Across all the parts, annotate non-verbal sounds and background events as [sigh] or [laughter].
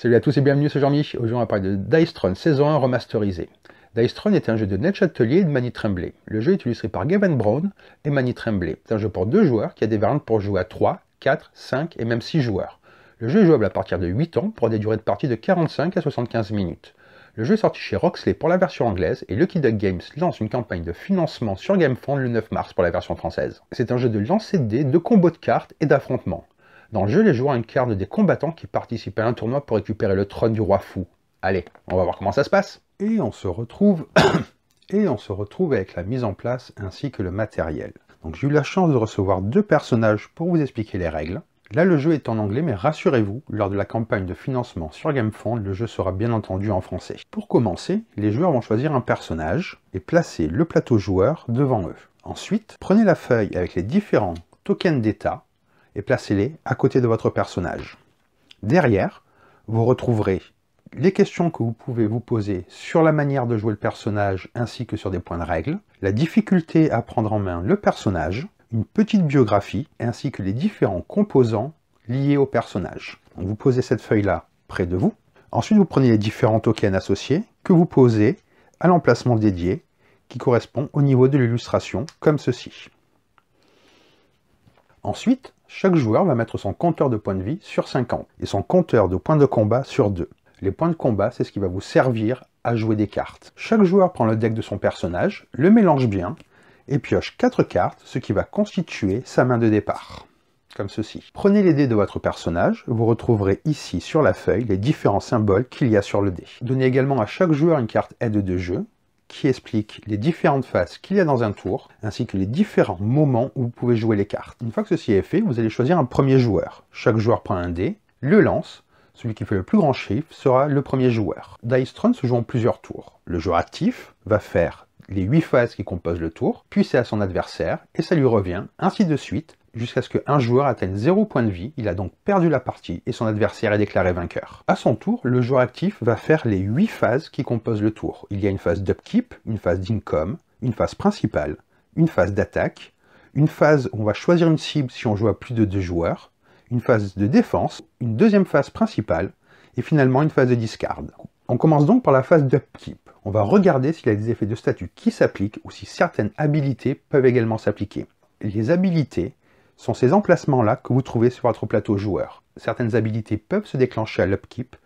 Salut à tous et bienvenue, c'est jean mich Aujourd'hui, on va parler de Dice Throne, saison 1 remasterisée. Dice Throne est un jeu de Ned Châtelier et de Manny Tremblay. Le jeu est illustré par Gavin Brown et Manny Tremblay. C'est un jeu pour deux joueurs qui a des variantes pour jouer à 3, 4, 5 et même 6 joueurs. Le jeu est jouable à partir de 8 ans pour des durées de partie de 45 à 75 minutes. Le jeu est sorti chez Roxley pour la version anglaise et Lucky Duck Games lance une campagne de financement sur GameFund le 9 mars pour la version française. C'est un jeu de lancer de dés, de combos de cartes et d'affrontements. Dans le jeu, les joueurs incarnent des combattants qui participent à un tournoi pour récupérer le trône du roi fou. Allez, on va voir comment ça se passe. Et on se retrouve, [coughs] et on se retrouve avec la mise en place ainsi que le matériel. Donc j'ai eu la chance de recevoir deux personnages pour vous expliquer les règles. Là, le jeu est en anglais, mais rassurez-vous, lors de la campagne de financement sur GameFound, le jeu sera bien entendu en français. Pour commencer, les joueurs vont choisir un personnage et placer le plateau joueur devant eux. Ensuite, prenez la feuille avec les différents tokens d'état et placez-les à côté de votre personnage. Derrière, vous retrouverez les questions que vous pouvez vous poser sur la manière de jouer le personnage ainsi que sur des points de règle, la difficulté à prendre en main le personnage, une petite biographie ainsi que les différents composants liés au personnage. vous posez cette feuille-là près de vous. Ensuite, vous prenez les différents tokens associés que vous posez à l'emplacement dédié qui correspond au niveau de l'illustration, comme ceci. Ensuite, chaque joueur va mettre son compteur de points de vie sur 50 et son compteur de points de combat sur 2. Les points de combat, c'est ce qui va vous servir à jouer des cartes. Chaque joueur prend le deck de son personnage, le mélange bien, et pioche 4 cartes, ce qui va constituer sa main de départ. Comme ceci. Prenez les dés de votre personnage, vous retrouverez ici sur la feuille les différents symboles qu'il y a sur le dé. Donnez également à chaque joueur une carte aide de jeu, qui explique les différentes phases qu'il y a dans un tour, ainsi que les différents moments où vous pouvez jouer les cartes. Une fois que ceci est fait, vous allez choisir un premier joueur. Chaque joueur prend un dé, le lance, celui qui fait le plus grand chiffre sera le premier joueur. Dice Throne se joue en plusieurs tours. Le joueur actif va faire les 8 phases qui composent le tour, puis c'est à son adversaire, et ça lui revient, ainsi de suite, jusqu'à ce qu'un joueur atteigne 0 point de vie, il a donc perdu la partie et son adversaire est déclaré vainqueur. À son tour, le joueur actif va faire les 8 phases qui composent le tour. Il y a une phase d'upkeep, une phase d'income, une phase principale, une phase d'attaque, une phase où on va choisir une cible si on joue à plus de 2 joueurs, une phase de défense, une deuxième phase principale, et finalement une phase de discard. On commence donc par la phase d'upkeep. On va regarder s'il y a des effets de statut qui s'appliquent ou si certaines habilités peuvent également s'appliquer. Les habilités sont ces emplacements-là que vous trouvez sur votre plateau joueur. Certaines habilités peuvent se déclencher à l'upkeep.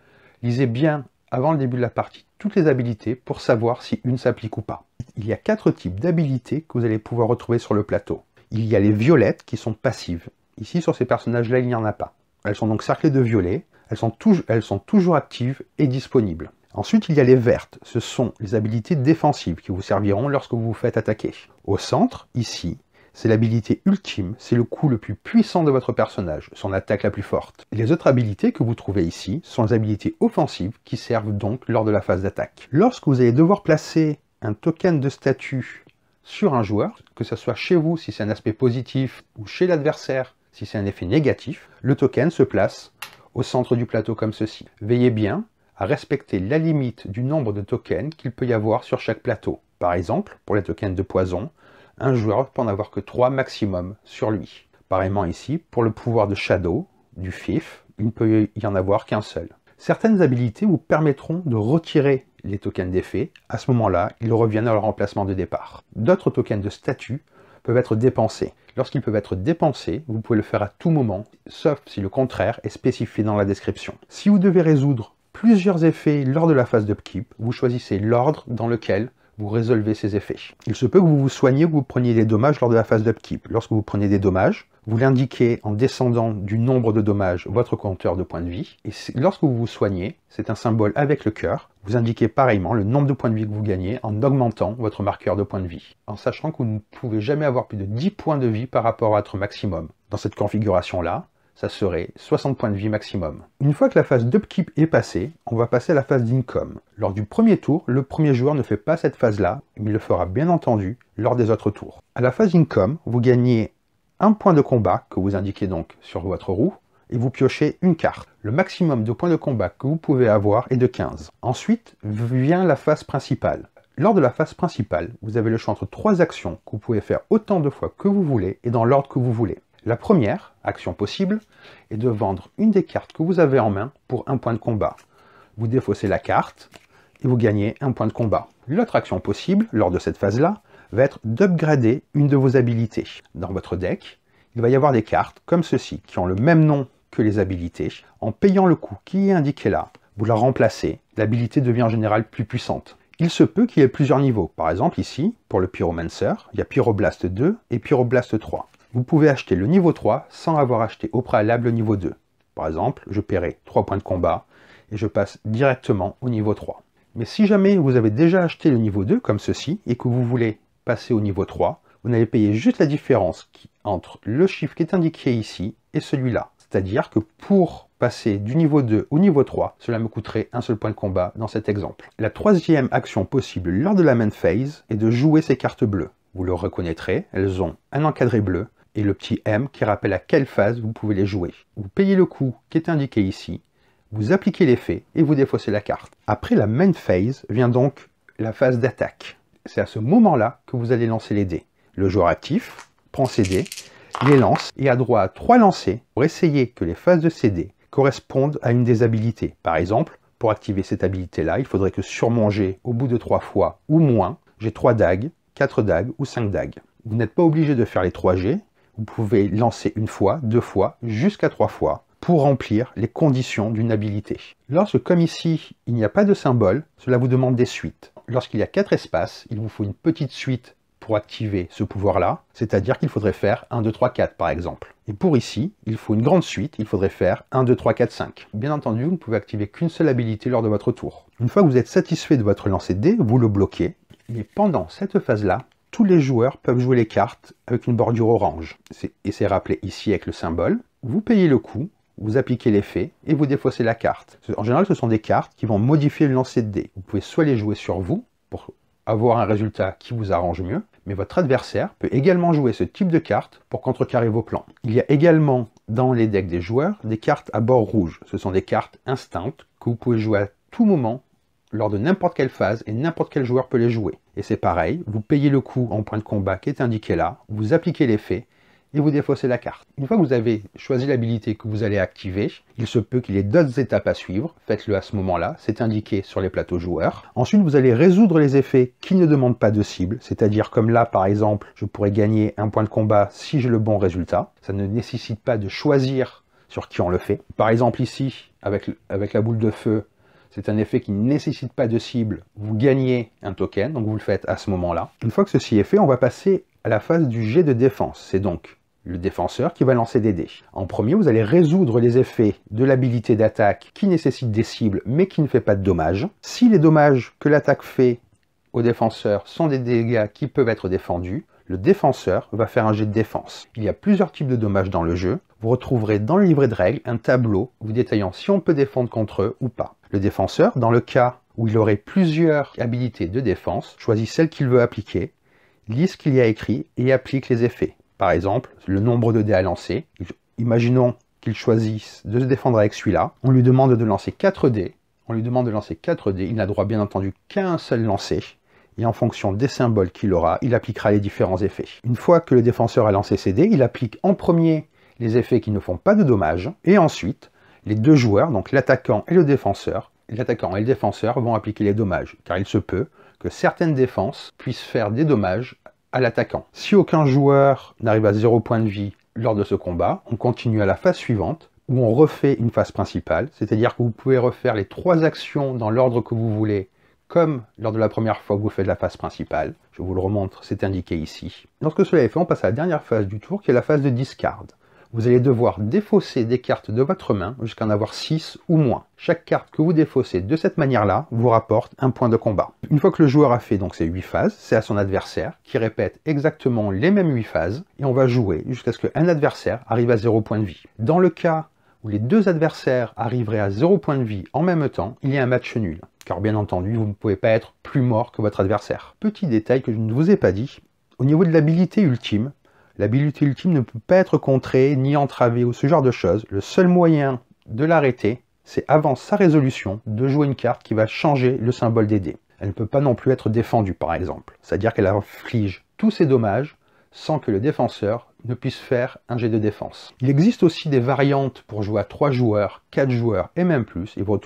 Lisez bien avant le début de la partie toutes les habilités pour savoir si une s'applique ou pas. Il y a quatre types d'habilités que vous allez pouvoir retrouver sur le plateau. Il y a les violettes qui sont passives. Ici, sur ces personnages-là, il n'y en a pas. Elles sont donc cerclées de violet, elles sont, elles sont toujours actives et disponibles. Ensuite, il y a les vertes. Ce sont les habilités défensives qui vous serviront lorsque vous vous faites attaquer. Au centre, ici, c'est l'habilité ultime, c'est le coup le plus puissant de votre personnage, son attaque la plus forte. Les autres habilités que vous trouvez ici sont les habilités offensives qui servent donc lors de la phase d'attaque. Lorsque vous allez devoir placer un token de statut sur un joueur, que ce soit chez vous si c'est un aspect positif ou chez l'adversaire si c'est un effet négatif, le token se place au centre du plateau comme ceci. Veillez bien à respecter la limite du nombre de tokens qu'il peut y avoir sur chaque plateau. Par exemple, pour les tokens de poison, un joueur peut en avoir que 3 maximum sur lui. Pareillement ici, pour le pouvoir de Shadow, du FIF, il ne peut y en avoir qu'un seul. Certaines habilités vous permettront de retirer les tokens d'effet, à ce moment-là, ils reviennent à leur emplacement de départ. D'autres tokens de statut peuvent être dépensés. Lorsqu'ils peuvent être dépensés, vous pouvez le faire à tout moment, sauf si le contraire est spécifié dans la description. Si vous devez résoudre plusieurs effets lors de la phase d'upkeep, vous choisissez l'ordre dans lequel vous résolvez ces effets. Il se peut que vous vous soigniez ou que vous preniez des dommages lors de la phase d'upkeep. Lorsque vous prenez des dommages, vous l'indiquez en descendant du nombre de dommages votre compteur de points de vie. Et lorsque vous vous soignez, c'est un symbole avec le cœur, vous indiquez pareillement le nombre de points de vie que vous gagnez en augmentant votre marqueur de points de vie, en sachant que vous ne pouvez jamais avoir plus de 10 points de vie par rapport à votre maximum. Dans cette configuration-là, ça serait 60 points de vie maximum. Une fois que la phase d'upkeep est passée, on va passer à la phase d'income. Lors du premier tour, le premier joueur ne fait pas cette phase-là, mais il le fera bien entendu lors des autres tours. À la phase income, vous gagnez un point de combat que vous indiquez donc sur votre roue, et vous piochez une carte. Le maximum de points de combat que vous pouvez avoir est de 15. Ensuite vient la phase principale. Lors de la phase principale, vous avez le choix entre trois actions que vous pouvez faire autant de fois que vous voulez et dans l'ordre que vous voulez. La première, action possible, est de vendre une des cartes que vous avez en main pour un point de combat. Vous défaussez la carte et vous gagnez un point de combat. L'autre action possible, lors de cette phase-là, va être d'upgrader une de vos habilités. Dans votre deck, il va y avoir des cartes comme ceci, qui ont le même nom que les habilités. En payant le coût qui est indiqué là, vous la remplacez. L'habilité devient en général plus puissante. Il se peut qu'il y ait plusieurs niveaux. Par exemple, ici, pour le Pyromancer, il y a Pyroblast 2 et Pyroblast 3 vous pouvez acheter le niveau 3 sans avoir acheté au préalable le niveau 2. Par exemple, je paierai 3 points de combat et je passe directement au niveau 3. Mais si jamais vous avez déjà acheté le niveau 2 comme ceci et que vous voulez passer au niveau 3, vous n'allez payer juste la différence entre le chiffre qui est indiqué ici et celui-là. C'est-à-dire que pour passer du niveau 2 au niveau 3, cela me coûterait un seul point de combat dans cet exemple. La troisième action possible lors de la main phase est de jouer ces cartes bleues. Vous le reconnaîtrez, elles ont un encadré bleu et le petit M qui rappelle à quelle phase vous pouvez les jouer. Vous payez le coût qui est indiqué ici, vous appliquez l'effet et vous défaussez la carte. Après la main phase vient donc la phase d'attaque. C'est à ce moment-là que vous allez lancer les dés. Le joueur actif prend ses dés, les lance et a droit à trois lancers pour essayer que les phases de ses dés correspondent à une des habilités. Par exemple, pour activer cette habilité-là, il faudrait que sur mon au bout de trois fois ou moins, j'ai trois dagues, quatre dagues ou cinq dagues. Vous n'êtes pas obligé de faire les 3 G. Vous pouvez lancer une fois, deux fois, jusqu'à trois fois pour remplir les conditions d'une habilité. Lorsque, comme ici, il n'y a pas de symbole, cela vous demande des suites. Lorsqu'il y a quatre espaces, il vous faut une petite suite pour activer ce pouvoir-là, c'est-à-dire qu'il faudrait faire 1, 2, 3, 4 par exemple. Et pour ici, il faut une grande suite, il faudrait faire 1, 2, 3, 4, 5. Bien entendu, vous ne pouvez activer qu'une seule habilité lors de votre tour. Une fois que vous êtes satisfait de votre lancer de dés, vous le bloquez, mais pendant cette phase-là, tous les joueurs peuvent jouer les cartes avec une bordure orange. Et c'est rappelé ici avec le symbole. Vous payez le coût, vous appliquez l'effet et vous défaussez la carte. En général, ce sont des cartes qui vont modifier le lancer de dés. Vous pouvez soit les jouer sur vous pour avoir un résultat qui vous arrange mieux, mais votre adversaire peut également jouer ce type de carte pour contrecarrer vos plans. Il y a également dans les decks des joueurs des cartes à bord rouge. Ce sont des cartes instinctes que vous pouvez jouer à tout moment lors de n'importe quelle phase et n'importe quel joueur peut les jouer. Et c'est pareil, vous payez le coût en point de combat qui est indiqué là, vous appliquez l'effet et vous défaussez la carte. Une fois que vous avez choisi l'habilité que vous allez activer, il se peut qu'il y ait d'autres étapes à suivre, faites-le à ce moment-là, c'est indiqué sur les plateaux joueurs. Ensuite, vous allez résoudre les effets qui ne demandent pas de cible, c'est-à-dire comme là, par exemple, je pourrais gagner un point de combat si j'ai le bon résultat. Ça ne nécessite pas de choisir sur qui on le fait. Par exemple ici, avec, avec la boule de feu, c'est un effet qui ne nécessite pas de cible. Vous gagnez un token, donc vous le faites à ce moment-là. Une fois que ceci est fait, on va passer à la phase du jet de défense. C'est donc le défenseur qui va lancer des dés. En premier, vous allez résoudre les effets de l'habilité d'attaque qui nécessite des cibles mais qui ne fait pas de dommages. Si les dommages que l'attaque fait au défenseur sont des dégâts qui peuvent être défendus, le défenseur va faire un jet de défense. Il y a plusieurs types de dommages dans le jeu. Vous retrouverez dans le livret de règles un tableau vous détaillant si on peut défendre contre eux ou pas. Le défenseur, dans le cas où il aurait plusieurs habilités de défense, choisit celle qu'il veut appliquer, lit ce qu'il y a écrit et applique les effets. Par exemple, le nombre de dés à lancer. Imaginons qu'il choisisse de se défendre avec celui-là. On lui demande de lancer 4 dés. On lui demande de lancer 4 dés. Il n'a droit bien entendu qu'à un seul lancer. Et en fonction des symboles qu'il aura, il appliquera les différents effets. Une fois que le défenseur a lancé ses dés, il applique en premier les effets qui ne font pas de dommages. Et ensuite, les deux joueurs, donc l'attaquant et le défenseur, l'attaquant et le défenseur vont appliquer les dommages, car il se peut que certaines défenses puissent faire des dommages à l'attaquant. Si aucun joueur n'arrive à 0 point de vie lors de ce combat, on continue à la phase suivante, où on refait une phase principale, c'est-à-dire que vous pouvez refaire les trois actions dans l'ordre que vous voulez, comme lors de la première fois que vous faites la phase principale. Je vous le remontre, c'est indiqué ici. Lorsque cela est fait, on passe à la dernière phase du tour, qui est la phase de discard vous allez devoir défausser des cartes de votre main jusqu'à en avoir 6 ou moins. Chaque carte que vous défaussez de cette manière-là vous rapporte un point de combat. Une fois que le joueur a fait donc ces 8 phases, c'est à son adversaire qui répète exactement les mêmes 8 phases et on va jouer jusqu'à ce qu'un adversaire arrive à 0 point de vie. Dans le cas où les deux adversaires arriveraient à 0 point de vie en même temps, il y a un match nul. Car bien entendu, vous ne pouvez pas être plus mort que votre adversaire. Petit détail que je ne vous ai pas dit, au niveau de l'habilité ultime, la ultime ne peut pas être contrée ni entravée ou ce genre de choses. Le seul moyen de l'arrêter, c'est avant sa résolution de jouer une carte qui va changer le symbole des dés. Elle ne peut pas non plus être défendue par exemple, c'est-à-dire qu'elle inflige tous ses dommages sans que le défenseur ne puisse faire un jet de défense. Il existe aussi des variantes pour jouer à 3 joueurs, 4 joueurs et même plus, et vous,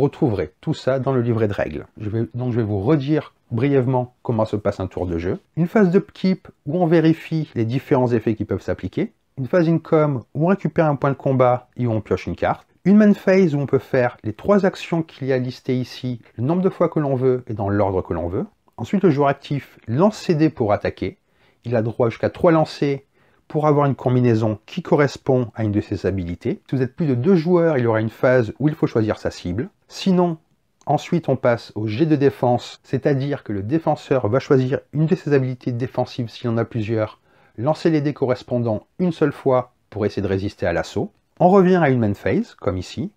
retrouverez tout ça dans le livret de règles. Je vais, donc je vais vous redire brièvement comment se passe un tour de jeu. Une phase d'upkeep où on vérifie les différents effets qui peuvent s'appliquer. Une phase income où on récupère un point de combat et où on pioche une carte. Une main phase où on peut faire les trois actions qu'il y a listées ici, le nombre de fois que l'on veut et dans l'ordre que l'on veut. Ensuite, le joueur actif lance ses pour attaquer il a droit jusqu'à 3 lancers pour avoir une combinaison qui correspond à une de ses habilités. Si vous êtes plus de 2 joueurs, il y aura une phase où il faut choisir sa cible. Sinon, ensuite on passe au jet de défense, c'est-à-dire que le défenseur va choisir une de ses habilités défensives s'il en a plusieurs, lancer les dés correspondants une seule fois pour essayer de résister à l'assaut. On revient à une main phase, comme ici,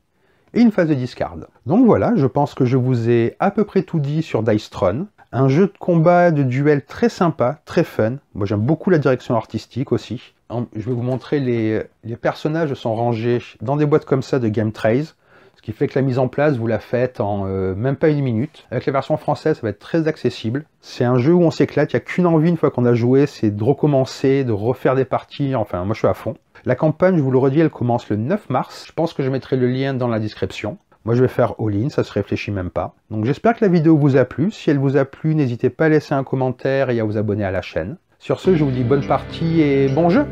et une phase de discard. Donc voilà, je pense que je vous ai à peu près tout dit sur Dice Throne. Un jeu de combat, de duel très sympa, très fun. Moi j'aime beaucoup la direction artistique aussi. Je vais vous montrer les, les personnages sont rangés dans des boîtes comme ça de Game Trays. Ce qui fait que la mise en place, vous la faites en euh, même pas une minute. Avec la version française, ça va être très accessible. C'est un jeu où on s'éclate, il n'y a qu'une envie une fois qu'on a joué, c'est de recommencer, de refaire des parties, enfin moi je suis à fond. La campagne, je vous le redis, elle commence le 9 mars. Je pense que je mettrai le lien dans la description. Moi, je vais faire all-in, ça se réfléchit même pas. Donc, j'espère que la vidéo vous a plu. Si elle vous a plu, n'hésitez pas à laisser un commentaire et à vous abonner à la chaîne. Sur ce, je vous dis bonne partie et bon jeu